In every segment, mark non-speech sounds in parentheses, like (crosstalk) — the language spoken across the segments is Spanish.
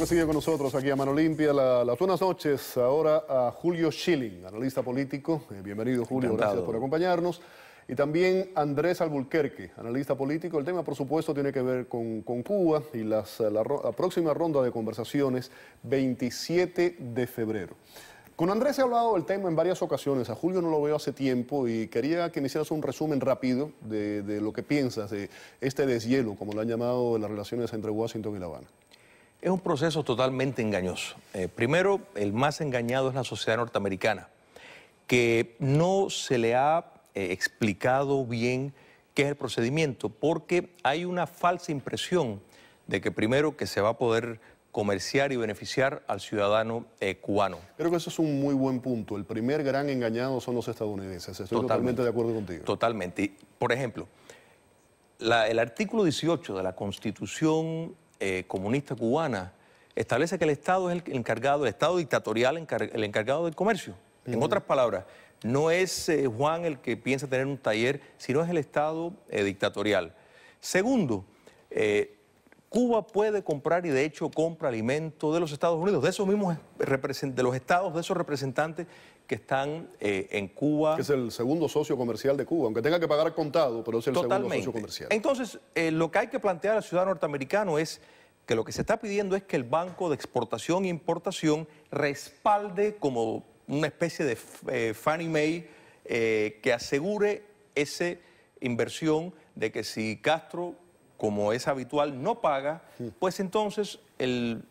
que sigue con nosotros aquí a Mano Limpia. las buenas noches ahora a Julio Schilling, analista político. Eh, bienvenido, Julio. Gracias por acompañarnos. Y también Andrés Albulquerque, analista político. El tema, por supuesto, tiene que ver con, Cuba y las, la, próxima ronda de conversaciones, 27 de febrero. Con Andrés he hablado del tema en varias ocasiones, a Julio no lo veo hace tiempo y quería que me hicieras un resumen rápido de, de, lo que piensas de este deshielo, como lo han llamado, de las relaciones entre Washington y La Habana. Es un proceso totalmente engañoso. Eh, primero, el más engañado es la sociedad norteamericana, que no se le ha eh, explicado bien qué es el procedimiento, porque hay una falsa impresión de que primero que se va a poder comerciar y beneficiar al ciudadano eh, cubano. Creo que eso es un muy buen punto. El primer gran engañado son los estadounidenses. Estoy totalmente, de acuerdo contigo. Totalmente. Por ejemplo, el artículo 18 de la Constitución eh, comunista cubana establece que el Estado es el encargado, el Estado dictatorial el encargado del comercio. En otras palabras, no es eh, Juan el que piensa tener un taller, sino es el Estado eh, dictatorial. Segundo, Cuba puede comprar y de hecho compra alimentos de los Estados Unidos, de esos mismos de los estados, de esos representantes que están eh, en Cuba. Que es el segundo socio comercial de Cuba, aunque tenga que pagar contado, pero es el segundo socio comercial. Entonces, eh, lo que hay que plantear al ciudadano norteamericano es que lo que se está pidiendo es que el Banco de Exportación e Importación respalde como una especie de eh, Fannie Mae que asegure esa inversión de que si Castro, como es habitual, no paga, pues entonces el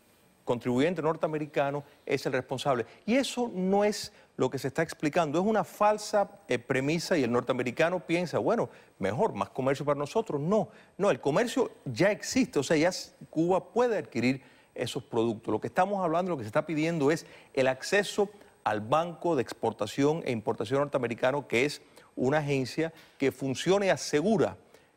contribuyente norteamericano es el responsable. Y eso no es lo que se está explicando. Es una falsa eh, premisa y el norteamericano piensa, bueno, mejor, más comercio para nosotros. No, no, el comercio ya existe, o sea, ya Cuba puede adquirir esos productos. Lo que estamos hablando, lo que se está pidiendo es el acceso al Banco de Exportación e Importación Norteamericano, que es una agencia que funcione y asegura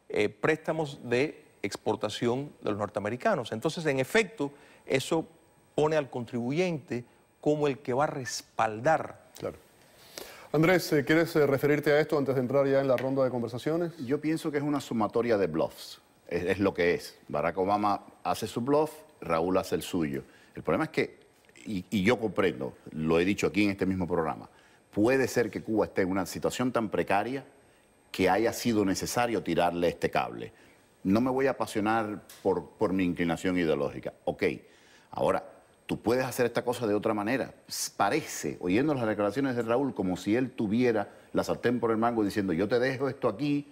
eh, préstamos de exportación de los norteamericanos. Entonces, en efecto, eso pone al contribuyente como el que va a respaldar Claro. Andrés, eh, ¿quieres eh, referirte a esto antes de entrar ya en la ronda de conversaciones? Yo pienso que es una sumatoria de bluffs, es, lo que es. Barack Obama hace su bluff, Raúl hace el suyo. El problema es que, y, yo comprendo, lo he dicho aquí en este mismo programa, puede ser que Cuba esté en una situación tan precaria que haya sido necesario tirarle este cable. No me voy a apasionar por, por mi inclinación ideológica. Ok, ahora tú puedes hacer esta cosa de otra manera. Parece, oyendo las declaraciones de Raúl, como si él tuviera la sartén por el mango diciendo, yo te dejo esto aquí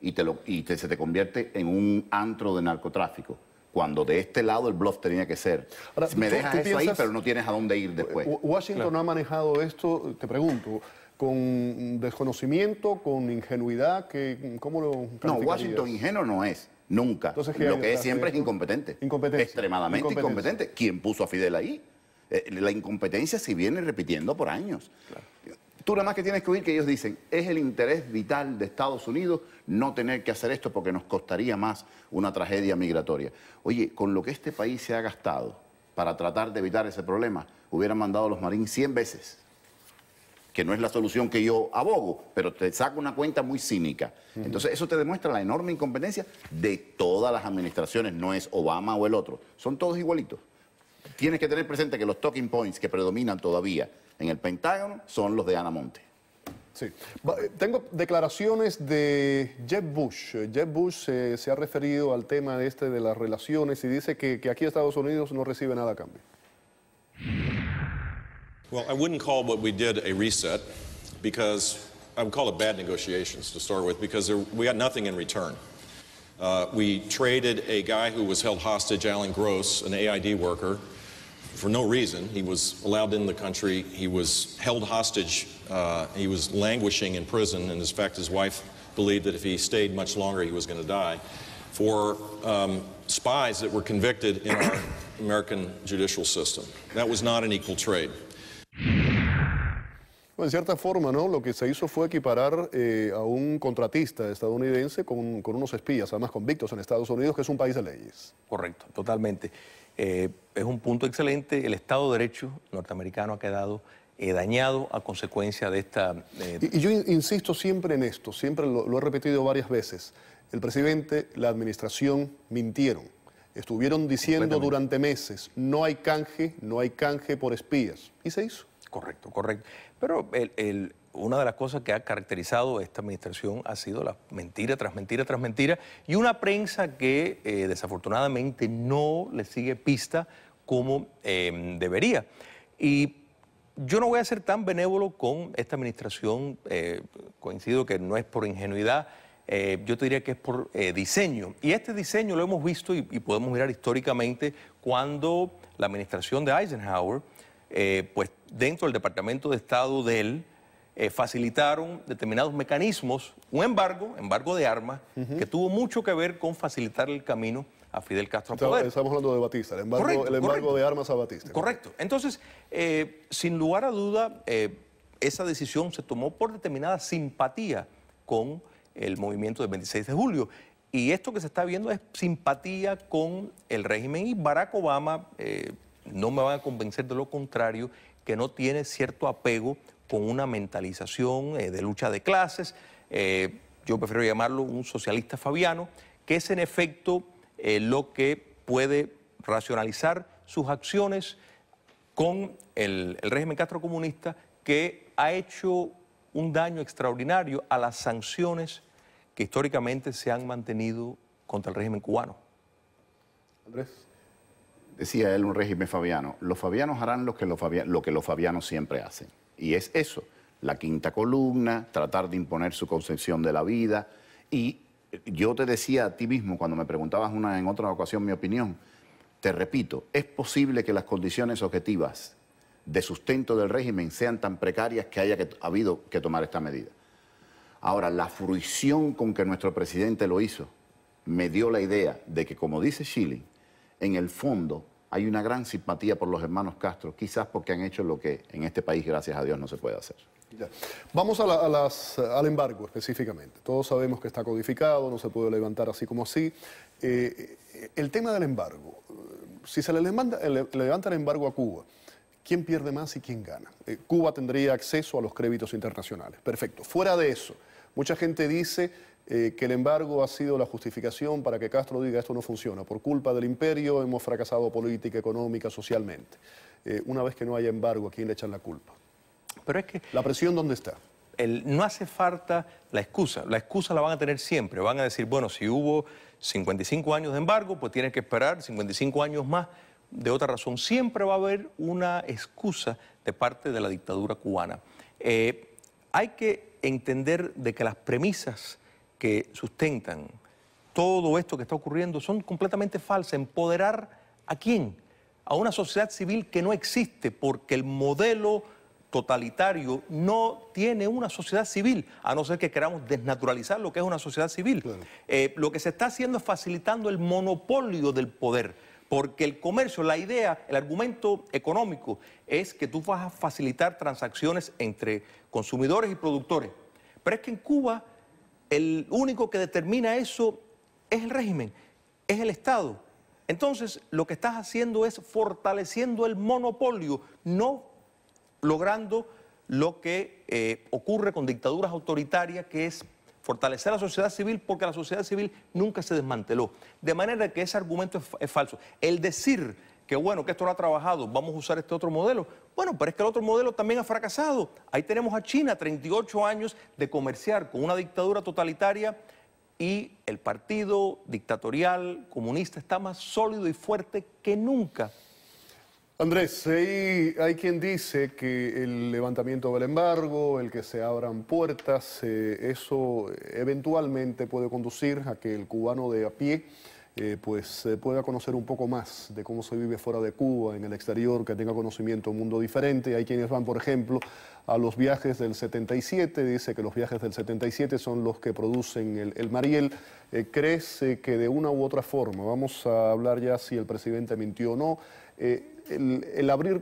y, te lo, y se te convierte en un antro de narcotráfico. Cuando de este lado el bluff tenía que ser. Me dejas ahí, pero no tienes a dónde ir después. Washington ha manejado esto, te pregunto, con desconocimiento, con ingenuidad, que, ¿cómo lo No, Washington ingenuo no es. Nunca. lo que es siempre es incompetente. Extremadamente incompetente. ¿Quién puso a Fidel ahí? Eh, la incompetencia se viene repitiendo por años. Tú nada más que tienes que oír que ellos dicen, es el interés vital de Estados Unidos no tener que hacer esto porque nos costaría más una tragedia migratoria. Oye, con lo que este país se ha gastado para tratar de evitar ese problema, hubieran mandado a los marines 100 veces que no es la solución que yo abogo, pero te saco una cuenta muy cínica. Entonces, eso te demuestra la enorme incompetencia de todas las administraciones, no es Obama o el otro, son todos igualitos. Tienes que tener presente que los talking points que predominan todavía en el Pentágono son los de Ana Monte. Sí. Eh, tengo declaraciones de Jeb Bush. Jeb Bush eh, se ha referido al tema este de las relaciones y dice que aquí Estados Unidos no recibe nada a cambio. Well, I wouldn't call what we did a reset because I would call it bad negotiations to start with because there, we got nothing in return. Uh, we traded a guy who was held hostage, Alan Gross, an AID worker, for no reason. He was allowed in the country. He was held hostage. Uh, he was languishing in prison. And in fact, his wife believed that if he stayed much longer, he was going to die. For um, spies that were convicted in our (coughs) American judicial system. That was not an equal trade. en cierta forma, ¿no? Lo que se hizo fue equiparar eh, a un contratista estadounidense con, unos espías, además convictos en Estados Unidos, que es un país de leyes. Correcto, totalmente. Eh, es un punto excelente. El Estado de Derecho norteamericano ha quedado eh, dañado a consecuencia de esta... Y, yo insisto siempre en esto, siempre lo he repetido varias veces. El presidente, la administración mintieron. Estuvieron diciendo durante meses, no hay canje, no hay canje por espías. Y se hizo. Correcto, correcto. Pero una de las cosas que ha caracterizado esta administración ha sido la mentira tras mentira tras mentira y una prensa que eh, desafortunadamente no le sigue pista como em, debería. Y yo no voy a ser tan benévolo con esta administración, eh, coincido que no es por ingenuidad, eh, yo te diría que es por diseño. Y este diseño lo hemos visto y, podemos mirar históricamente cuando la administración de Eisenhower eh, pues dentro del Departamento de Estado de él, eh, facilitaron determinados mecanismos, un embargo, embargo de armas, que tuvo mucho que ver con facilitar el camino a Fidel Castro. Entonces, poder. Estamos hablando de Batista, el embargo, de armas a Batista. Correcto. Entonces, eh, sin lugar a duda, esa decisión se tomó por determinada simpatía con el movimiento del 26 de julio. Y esto que se está viendo es simpatía con el régimen y Barack Obama no me van a convencer de lo contrario, que no tiene cierto apego con una mentalización eh, de lucha de clases, eh, yo prefiero llamarlo un socialista fabiano, que es en efecto eh, lo que puede racionalizar sus acciones con el, el régimen Castro comunista que ha hecho un daño extraordinario a las sanciones que históricamente se han mantenido contra el régimen cubano. Andrés decía él, un régimen fabiano, los fabianos harán lo que los, fabianos, siempre hacen. Y es eso, la quinta columna, tratar de imponer su concepción de la vida. Y eh, yo te decía a ti mismo, cuando me preguntabas una, en otra ocasión mi opinión, te repito, es posible que las condiciones objetivas de sustento del régimen sean tan precarias que haya habido que tomar esta medida. Ahora, la fruición con que nuestro presidente lo hizo me dio la idea de que, como dice Schilling, en el fondo hay una gran simpatía por los hermanos Castro, quizás porque han hecho lo que en este país, gracias a Dios, no se puede hacer. Vamos a al embargo específicamente. Todos sabemos que está codificado, no se puede levantar así como así. Eh, el tema del embargo, si se le eh, levanta, el embargo a Cuba, ¿quién pierde más y quién gana? Eh, Cuba tendría acceso a los créditos internacionales. Perfecto. Fuera de eso, mucha gente dice eh, que el embargo ha sido la justificación para que Castro diga esto no funciona. Por culpa del imperio hemos fracasado política, económica, socialmente. Eh, una vez que no haya embargo, ¿a quién le echan la culpa? Pero es que... ¿La presión dónde está? no hace falta la excusa. La excusa la van a tener siempre. Van a decir, bueno, si hubo 55 años de embargo, pues tienen que esperar 55 años más. De otra razón, siempre va a haber una excusa de parte de la dictadura cubana. Eh, hay que entender de que las premisas que sustentan todo esto que está ocurriendo son completamente falsas. ¿Empoderar a quién? A una sociedad civil que no existe porque el modelo totalitario no tiene una sociedad civil, a no ser que queramos desnaturalizar lo que es una sociedad civil. Eh, lo que se está haciendo es facilitando el monopolio del poder, porque el comercio, la idea, el argumento económico es que tú vas a facilitar transacciones entre consumidores y productores. Pero es que en Cuba el único que determina eso es el régimen, es el Estado. Entonces, lo que estás haciendo es fortaleciendo el monopolio, no logrando lo que eh, ocurre con dictaduras autoritarias, que es fortalecer la sociedad civil, porque la sociedad civil nunca se desmanteló. De manera que ese argumento es, es falso. El decir que bueno que esto lo ha trabajado, vamos a usar este otro modelo. Bueno, pero es que el otro modelo también ha fracasado. Ahí tenemos a China, 38 años de comerciar con una dictadura totalitaria y el partido dictatorial comunista está más sólido y fuerte que nunca. Andrés, hay, quien dice que el levantamiento del embargo, el que se abran puertas, eh, eso eventualmente puede conducir a que el cubano de a pie eh, pues se eh, pueda conocer un poco más de cómo se vive fuera de Cuba, en el exterior, que tenga conocimiento de un mundo diferente. Hay quienes van, por ejemplo, a los viajes del 77, dice que los viajes del 77 son los que producen el, Mariel. Eh, cree que de una u otra forma, vamos a hablar ya si el presidente mintió o no, abrir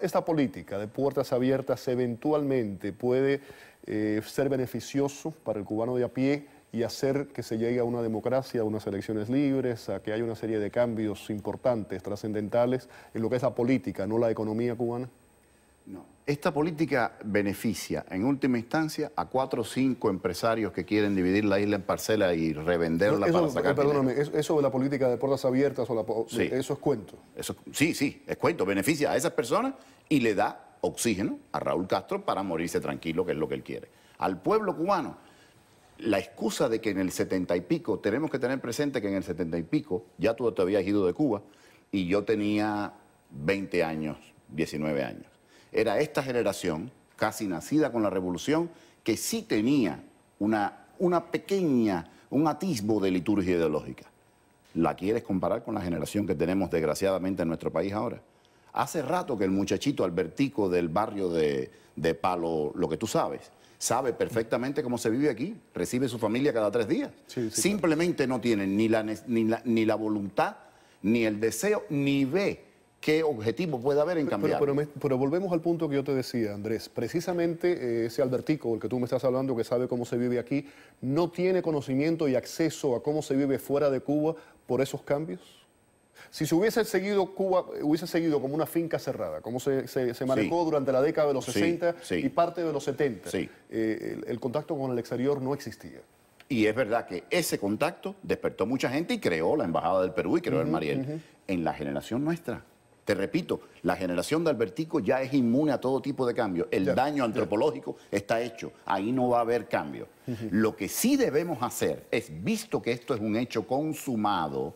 esta política de puertas abiertas eventualmente puede ser beneficioso para el cubano de a pie? y hacer que se llegue a una democracia, a unas elecciones libres, a que haya una serie de cambios importantes, trascendentales, en lo que es la política, no la economía cubana? No. Esta política beneficia en última instancia a cuatro o cinco empresarios que quieren dividir la isla en parcelas y revenderla eso, para Perdóname, eso de la política de puertas abiertas, o eso es cuento. Eso, sí, sí, es cuento. Beneficia a esas personas y le da oxígeno a Raúl Castro para morirse tranquilo, que es lo que él quiere. Al pueblo cubano la excusa de que en el setenta y pico, tenemos que tener presente que en el setenta y pico ya tú te habías ido de Cuba y yo tenía 20 años, 19 años. Era esta generación, casi nacida con la revolución, que sí tenía una, pequeña, un atisbo de liturgia ideológica. ¿La quieres comparar con la generación que tenemos desgraciadamente en nuestro país ahora? Hace rato que el muchachito Albertico del barrio de Palo, lo que tú sabes, sabe perfectamente cómo se vive aquí, recibe su familia cada tres días. Simplemente no tiene ni la, ni, la, ni voluntad, ni el deseo, ni ve qué objetivo puede haber en cambiar. Pero, volvemos al punto que yo te decía, Andrés. Precisamente eh, ese Albertico, el que tú me estás hablando, que sabe cómo se vive aquí, no tiene conocimiento y acceso a cómo se vive fuera de Cuba por esos cambios. Si se hubiese seguido Cuba, hubiese seguido como una finca cerrada, como se, se, manejó durante la década de los 60 y parte de los 70, eh, el, contacto con el exterior no existía. Y es verdad que ese contacto despertó mucha gente y creó la Embajada del Perú y creó el Mariel. En la generación nuestra, te repito, la generación de Albertico ya es inmune a todo tipo de cambio. El daño antropológico está hecho. Ahí no va a haber cambio. Lo que sí debemos hacer es, visto que esto es un hecho consumado,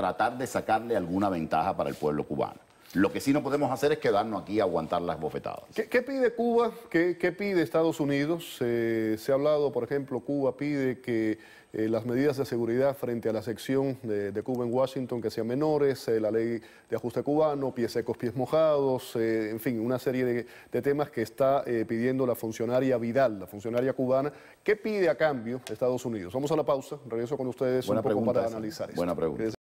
tratar de sacarle alguna ventaja para el pueblo cubano. Lo que sí no podemos hacer es quedarnos aquí a aguantar las bofetadas. ¿Qué, pide Cuba? ¿Qué, pide Estados Unidos? Eh, se ha hablado, por ejemplo, Cuba pide que eh, las medidas de seguridad frente a la sección de, Cuba en Washington que sean menores, eh, la ley de ajuste cubano, pies secos, pies mojados, en fin, una serie de, temas que está pidiendo la funcionaria Vidal, la funcionaria cubana. ¿Qué pide a cambio Estados Unidos? Vamos a la pausa, regreso con ustedes un poco para analizar esto. Buena pregunta.